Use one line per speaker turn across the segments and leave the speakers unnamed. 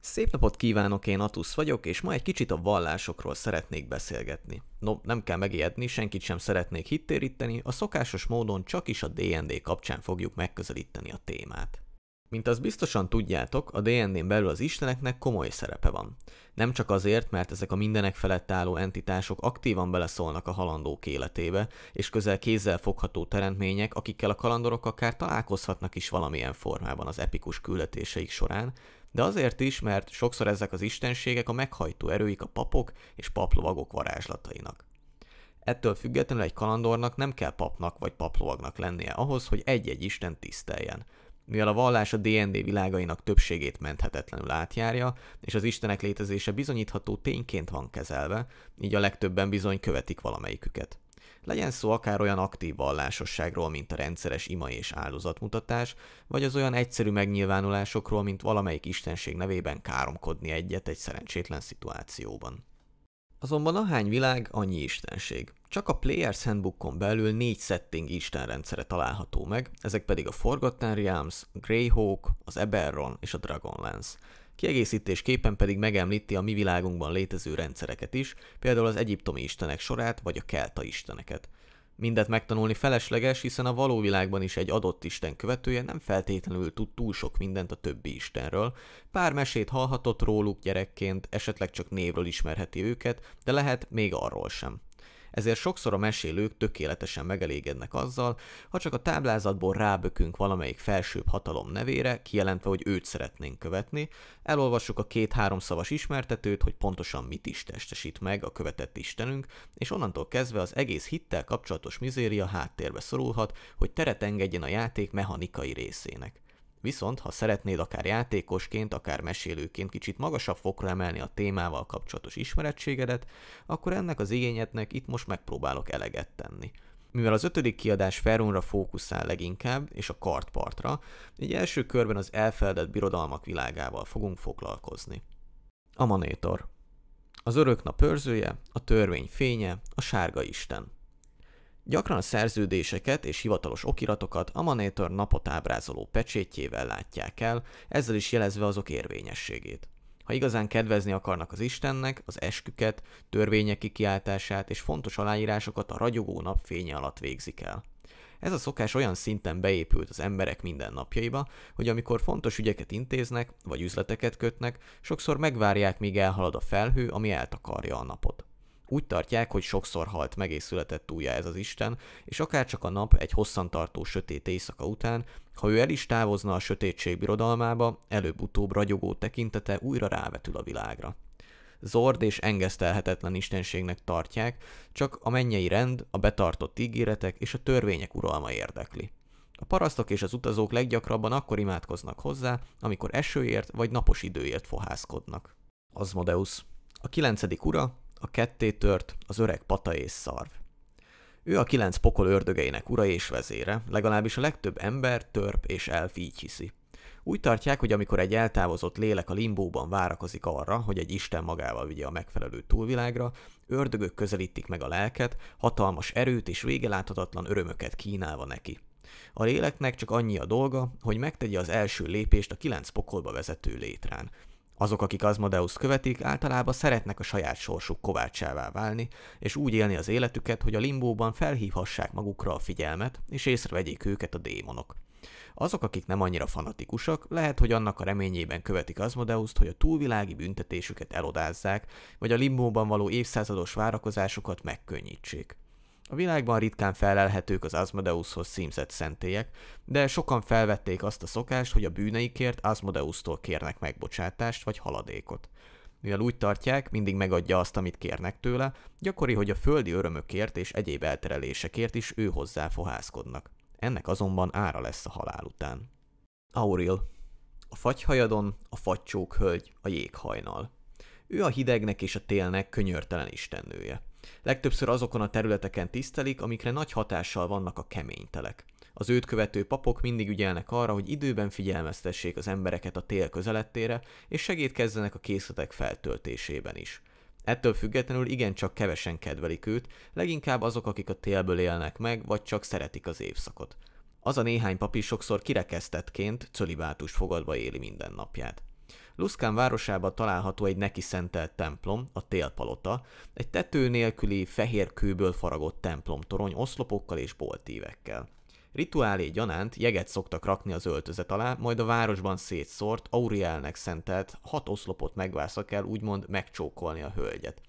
Szép napot kívánok, én Atusz vagyok, és ma egy kicsit a vallásokról szeretnék beszélgetni. No, nem kell megijedni, senkit sem szeretnék hittéríteni, a szokásos módon csak is a D&D kapcsán fogjuk megközelíteni a témát. Mint az biztosan tudjátok, a D&D-n belül az isteneknek komoly szerepe van. Nem csak azért, mert ezek a mindenek felett álló entitások aktívan beleszólnak a halandók életébe, és közel kézzel fogható teremtmények, akikkel a kalandorok akár találkozhatnak is valamilyen formában az epikus küldetéseik során, de azért is, mert sokszor ezek az istenségek a meghajtó erőik a papok és paplovagok varázslatainak. Ettől függetlenül egy kalandornak nem kell papnak vagy paplovagnak lennie ahhoz, hogy egy-egy isten tiszteljen – mivel a vallás a D&D világainak többségét menthetetlenül átjárja, és az istenek létezése bizonyítható tényként van kezelve, így a legtöbben bizony követik valamelyiküket. Legyen szó akár olyan aktív vallásosságról, mint a rendszeres ima és áldozatmutatás, vagy az olyan egyszerű megnyilvánulásokról, mint valamelyik istenség nevében káromkodni egyet egy szerencsétlen szituációban. Azonban ahány világ, annyi istenség. Csak a Players Handbookon belül négy setting istenrendszere található meg, ezek pedig a Forgotten Realms, Greyhawk, az Eberron és a Dragonlance. Kiegészítésképpen pedig megemlíti a mi világunkban létező rendszereket is, például az egyiptomi istenek sorát vagy a kelta isteneket. Mindet megtanulni felesleges, hiszen a való világban is egy adott isten követője nem feltétlenül tud túl sok mindent a többi istenről. Pár mesét hallhatott róluk gyerekként, esetleg csak névről ismerheti őket, de lehet még arról sem ezért sokszor a mesélők tökéletesen megelégednek azzal, ha csak a táblázatból rábökünk valamelyik felsőbb hatalom nevére, kijelentve, hogy őt szeretnénk követni, elolvassuk a két-három szavas ismertetőt, hogy pontosan mit is testesít meg a követett istenünk, és onnantól kezdve az egész hittel kapcsolatos mizéria háttérbe szorulhat, hogy teret engedjen a játék mechanikai részének. Viszont, ha szeretnéd akár játékosként, akár mesélőként kicsit magasabb fokra emelni a témával kapcsolatos ismerettségedet, akkor ennek az igényednek itt most megpróbálok eleget tenni. Mivel az ötödik kiadás Ferunra fókuszál leginkább, és a kartpartra, így első körben az elfeledett birodalmak világával fogunk foglalkozni. A Manétor. Az nap őrzője, a törvény fénye, a sárga isten – Gyakran szerződéseket és hivatalos okiratokat a Manator napot ábrázoló pecsétjével látják el, ezzel is jelezve azok érvényességét. Ha igazán kedvezni akarnak az Istennek, az esküket, törvények kiáltását és fontos aláírásokat a ragyogó napfénye alatt végzik el. Ez a szokás olyan szinten beépült az emberek mindennapjaiba, hogy amikor fontos ügyeket intéznek, vagy üzleteket kötnek, sokszor megvárják, míg elhalad a felhő, ami eltakarja a napot. Úgy tartják, hogy sokszor halt meg és született újjá ez az Isten, és akár csak a nap egy hosszantartó sötét éjszaka után, ha ő el is távozna a sötétség birodalmába, előbb-utóbb ragyogó tekintete újra rávetül a világra. Zord és engesztelhetetlen istenségnek tartják, csak a mennyei rend, a betartott ígéretek és a törvények uralma érdekli. A parasztok és az utazók leggyakrabban akkor imádkoznak hozzá, amikor esőért vagy napos időért fohászkodnak. Azmodeus. A kilencedik ura, a ketté tört, az öreg és szarv. Ő a kilenc pokol ördögeinek ura és vezére, legalábbis a legtöbb ember, törp és elf így hiszi. Úgy tartják, hogy amikor egy eltávozott lélek a limbóban várakozik arra, hogy egy isten magával vigye a megfelelő túlvilágra, ördögök közelítik meg a lelket, hatalmas erőt és végeláthatatlan örömöket kínálva neki. A léleknek csak annyi a dolga, hogy megtegye az első lépést a kilenc pokolba vezető létrán, azok, akik Azmadeus követik, általában szeretnek a saját sorsuk kovácsává válni, és úgy élni az életüket, hogy a limbóban felhívhassák magukra a figyelmet, és észrevegyék őket a démonok. Azok, akik nem annyira fanatikusak, lehet, hogy annak a reményében követik Azmodeuszt, hogy a túlvilági büntetésüket elodázzák, vagy a limbóban való évszázados várakozásokat megkönnyítsék. A világban ritkán felelhetők az Asmodeushoz címzett szentélyek, de sokan felvették azt a szokást, hogy a bűneikért Asmodeusztól kérnek megbocsátást vagy haladékot. Mivel úgy tartják, mindig megadja azt, amit kérnek tőle, gyakori, hogy a földi örömökért és egyéb elterelésekért is ő hozzá fohászkodnak. Ennek azonban ára lesz a halál után. Auril. A fagyhajadon, a fagycsók hölgy, a jéghajnal. Ő a hidegnek és a télnek könyörtelen istennője. Legtöbbször azokon a területeken tisztelik, amikre nagy hatással vannak a keménytelek. Az őt követő papok mindig ügyelnek arra, hogy időben figyelmeztessék az embereket a tél közelettére, és segítkezzenek a készletek feltöltésében is. Ettől függetlenül igencsak kevesen kedvelik őt, leginkább azok, akik a télből élnek meg, vagy csak szeretik az évszakot. Az a néhány papi sokszor kirekesztettként, cölibátust fogadva éli napját. Luszkán városában található egy neki szentelt templom, a Télpalota, egy tető nélküli fehér kőből faragott templom torony oszlopokkal és boltívekkel. Rituálé gyanánt jeget szoktak rakni az öltözet alá, majd a városban szétszórt, Aurielnek szentelt hat oszlopot megvásza kell úgymond megcsókolni a hölgyet.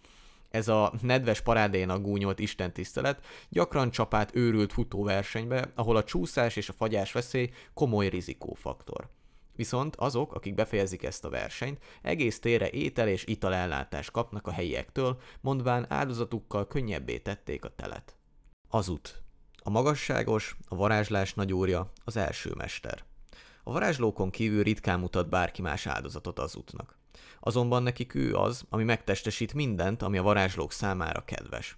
Ez a nedves a gúnyolt istentisztelet gyakran csapát őrült futóversenybe, ahol a csúszás és a fagyás veszély komoly rizikófaktor. Viszont azok, akik befejezik ezt a versenyt, egész tére étel és italellátást kapnak a helyiektől, mondván áldozatukkal könnyebbé tették a telet. Azut. A magasságos, a varázslás nagyúrja, az első mester. A varázslókon kívül ritkán mutat bárki más áldozatot az útnak. Azonban nekik ő az, ami megtestesít mindent, ami a varázslók számára kedves.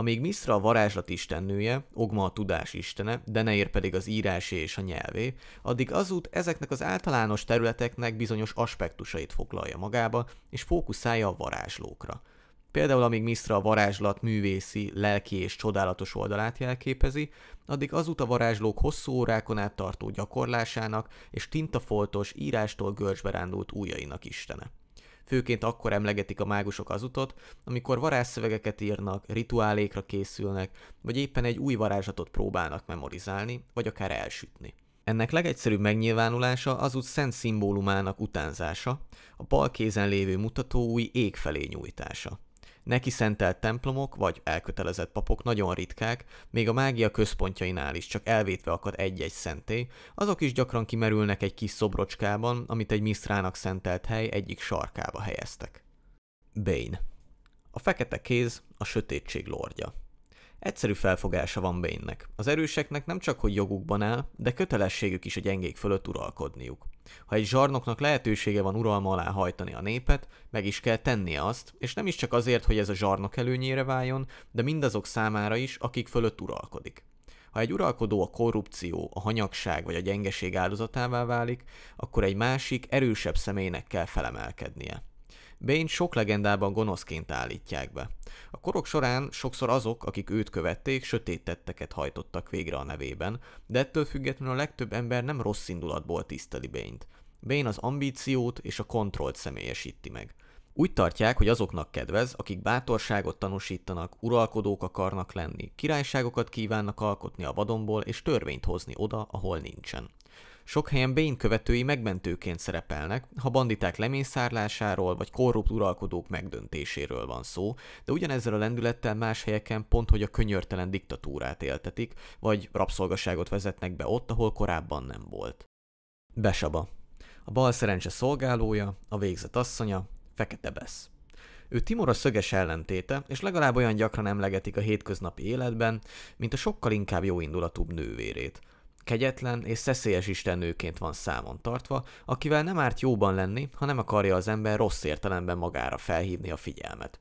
Amíg Misra a varázslat istennője, Ogma a tudás istene, Deneér pedig az írásé és a nyelvé, addig azút ezeknek az általános területeknek bizonyos aspektusait foglalja magába, és fókuszálja a varázslókra. Például amíg Misra a varázslat művészi, lelki és csodálatos oldalát jelképezi, addig azut a varázslók hosszú órákon át tartó gyakorlásának és tintafoltos, írástól görcsbe rándult újainak istene. Főként akkor emlegetik a mágusok az utat, amikor varázsszövegeket írnak, rituálékra készülnek, vagy éppen egy új varázslatot próbálnak memorizálni, vagy akár elsütni. Ennek legegyszerűbb megnyilvánulása az út szent szimbólumának utánzása, a bal kézen lévő mutató új ég felé nyújtása. Neki szentelt templomok vagy elkötelezett papok nagyon ritkák, még a mágia központjainál is csak elvétve akad egy-egy szentély, azok is gyakran kimerülnek egy kis szobrocskában, amit egy misztrának szentelt hely egyik sarkába helyeztek. Bane A fekete kéz a sötétség lordja. Egyszerű felfogása van Bane-nek. Az erőseknek nem csak hogy jogukban áll, de kötelességük is a gyengék fölött uralkodniuk. Ha egy zsarnoknak lehetősége van uralma alá hajtani a népet, meg is kell tennie azt, és nem is csak azért, hogy ez a zsarnok előnyére váljon, de mindazok számára is, akik fölött uralkodik. Ha egy uralkodó a korrupció, a hanyagság vagy a gyengeség áldozatává válik, akkor egy másik, erősebb személynek kell felemelkednie. Bane sok legendában gonoszként állítják be. A korok során sokszor azok, akik őt követték, sötét tetteket hajtottak végre a nevében, de ettől függetlenül a legtöbb ember nem rossz indulatból tiszteli Bane-t. Bane az ambíciót és a kontrollt személyesíti meg. Úgy tartják, hogy azoknak kedvez, akik bátorságot tanúsítanak, uralkodók akarnak lenni, királyságokat kívánnak alkotni a vadonból és törvényt hozni oda, ahol nincsen. Sok helyen Bane követői megmentőként szerepelnek, ha banditák lemészárlásáról vagy korrupt uralkodók megdöntéséről van szó, de ugyanezzel a lendülettel más helyeken pont, hogy a könyörtelen diktatúrát éltetik, vagy rabszolgaságot vezetnek be ott, ahol korábban nem volt. Besaba. A bal szerencse szolgálója, a végzett asszonya, Fekete Besz. Ő Timor a szöges ellentéte, és legalább olyan gyakran emlegetik a hétköznapi életben, mint a sokkal inkább jóindulatúbb nővérét, kegyetlen és szeszélyes istennőként van számon tartva, akivel nem árt jóban lenni, ha nem akarja az ember rossz értelemben magára felhívni a figyelmet.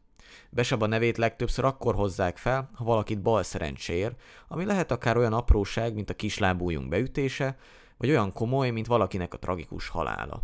Besaba nevét legtöbbször akkor hozzák fel, ha valakit bal szerencsér, ami lehet akár olyan apróság, mint a kislábújunk beütése, vagy olyan komoly, mint valakinek a tragikus halála.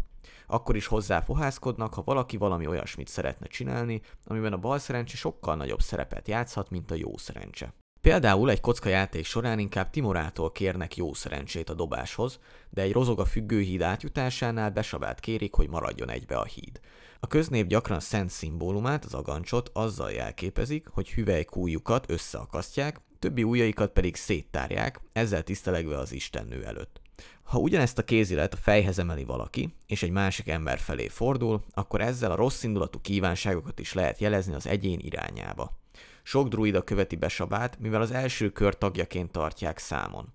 Akkor is hozzá fohászkodnak, ha valaki valami olyasmit szeretne csinálni, amiben a bal szerencse sokkal nagyobb szerepet játszhat, mint a jó szerencse. Például egy játék során inkább Timorától kérnek jó szerencsét a dobáshoz, de egy rozog a függőhíd átjutásánál besabát kérik, hogy maradjon egybe a híd. A köznép gyakran szent szimbólumát, az agancsot azzal jelképezik, hogy hüvelykújjukat összeakasztják, többi ujjaikat pedig széttárják, ezzel tisztelegve az istennő előtt. Ha ugyanezt a kézilet a fejhez emeli valaki, és egy másik ember felé fordul, akkor ezzel a rossz indulatú kívánságokat is lehet jelezni az egyén irányába. Sok druida követi Sabát, mivel az első kör tagjaként tartják számon.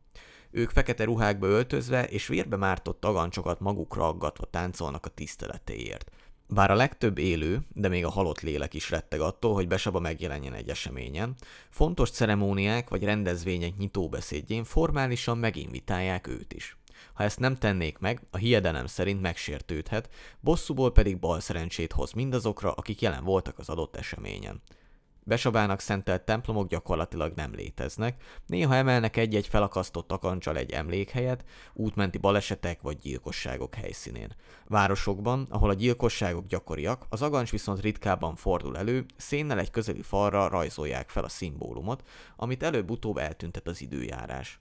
Ők fekete ruhákba öltözve és vérbe mártott tagancsokat magukra aggatva táncolnak a tiszteletéért. Bár a legtöbb élő, de még a halott lélek is retteg attól, hogy Besaba megjelenjen egy eseményen, fontos ceremóniák vagy rendezvények nyitóbeszédjén formálisan meginvitálják őt is. Ha ezt nem tennék meg, a hiedelem szerint megsértődhet, bosszúból pedig bal szerencsét hoz mindazokra, akik jelen voltak az adott eseményen. Besabának szentelt templomok gyakorlatilag nem léteznek, néha emelnek egy-egy felakasztott akancsal egy emlékhelyet, útmenti balesetek vagy gyilkosságok helyszínén. Városokban, ahol a gyilkosságok gyakoriak, az agancs viszont ritkábban fordul elő, szénnel egy közeli falra rajzolják fel a szimbólumot, amit előbb-utóbb eltüntet az időjárás.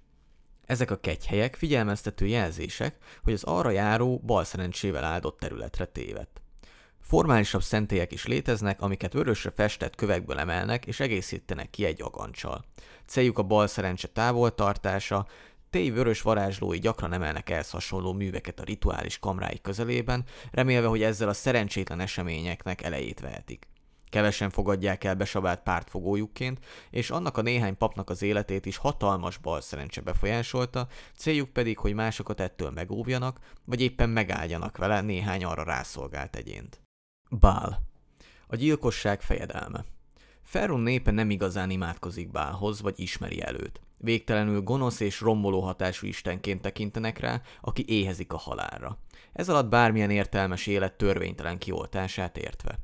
Ezek a kegyhelyek figyelmeztető jelzések, hogy az arra járó bal szerencsével áldott területre tévedt. Formálisabb szentélyek is léteznek, amiket vörösre festett kövekből emelnek és egészítenek ki egy agancsal. Céljuk a bal szerencse távoltartása, Téj vörös varázslói gyakran emelnek ehhez hasonló műveket a rituális kamráik közelében, remélve, hogy ezzel a szerencsétlen eseményeknek elejét vehetik. Kevesen fogadják el besabált pártfogójukként, és annak a néhány papnak az életét is hatalmas bal szerencse befolyásolta, céljuk pedig, hogy másokat ettől megóvjanak, vagy éppen megálljanak vele néhány arra rászolgált egyént. Bál. A gyilkosság fejedelme. Ferron népe nem igazán imádkozik Bálhoz, vagy ismeri előt. Végtelenül gonosz és romboló hatású istenként tekintenek rá, aki éhezik a halálra. Ez alatt bármilyen értelmes élet törvénytelen kioltását értve.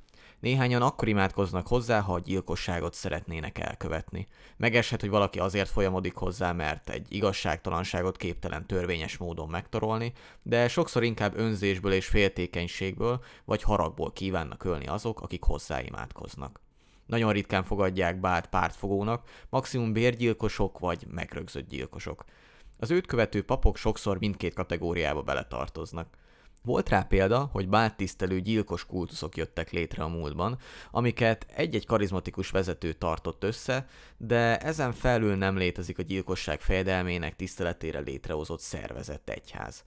Néhányan akkor imádkoznak hozzá, ha a gyilkosságot szeretnének elkövetni. Megeshet, hogy valaki azért folyamodik hozzá, mert egy igazságtalanságot képtelen törvényes módon megtorolni, de sokszor inkább önzésből és féltékenységből vagy haragból kívánnak ölni azok, akik hozzá imádkoznak. Nagyon ritkán fogadják bát pártfogónak, maximum bérgyilkosok vagy megrögzött gyilkosok. Az őt követő papok sokszor mindkét kategóriába beletartoznak. Volt rá példa, hogy báltisztelő gyilkos kultuszok jöttek létre a múltban, amiket egy-egy karizmatikus vezető tartott össze, de ezen felül nem létezik a gyilkosság fejedelmének tiszteletére létrehozott szervezett egyház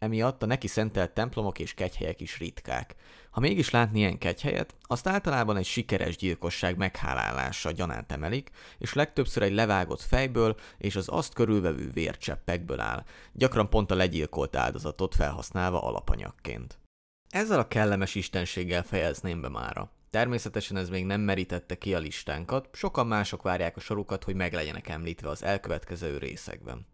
emiatt a neki szentelt templomok és kegyhelyek is ritkák. Ha mégis látni ilyen kegyhelyet, azt általában egy sikeres gyilkosság meghálálása gyanánt emelik, és legtöbbször egy levágott fejből és az azt körülvevő vércseppekből áll, gyakran pont a legyilkolt áldozatot felhasználva alapanyagként. Ezzel a kellemes istenséggel fejezném be mára. Természetesen ez még nem merítette ki a listánkat, sokan mások várják a sorukat, hogy meglegyenek említve az elkövetkező részekben.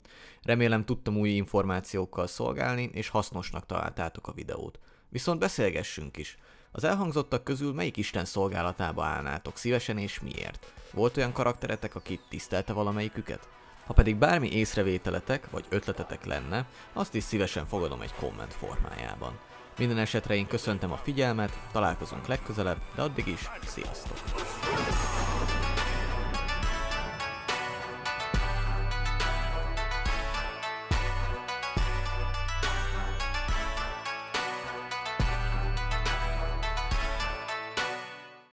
Remélem tudtam új információkkal szolgálni, és hasznosnak találtátok a videót. Viszont beszélgessünk is. Az elhangzottak közül melyik Isten szolgálatába állnátok szívesen és miért? Volt olyan karakteretek, aki tisztelte valamelyiküket? Ha pedig bármi észrevételetek vagy ötletetek lenne, azt is szívesen fogadom egy komment formájában. Minden esetre én köszöntöm a figyelmet, találkozunk legközelebb, de addig is, sziasztok!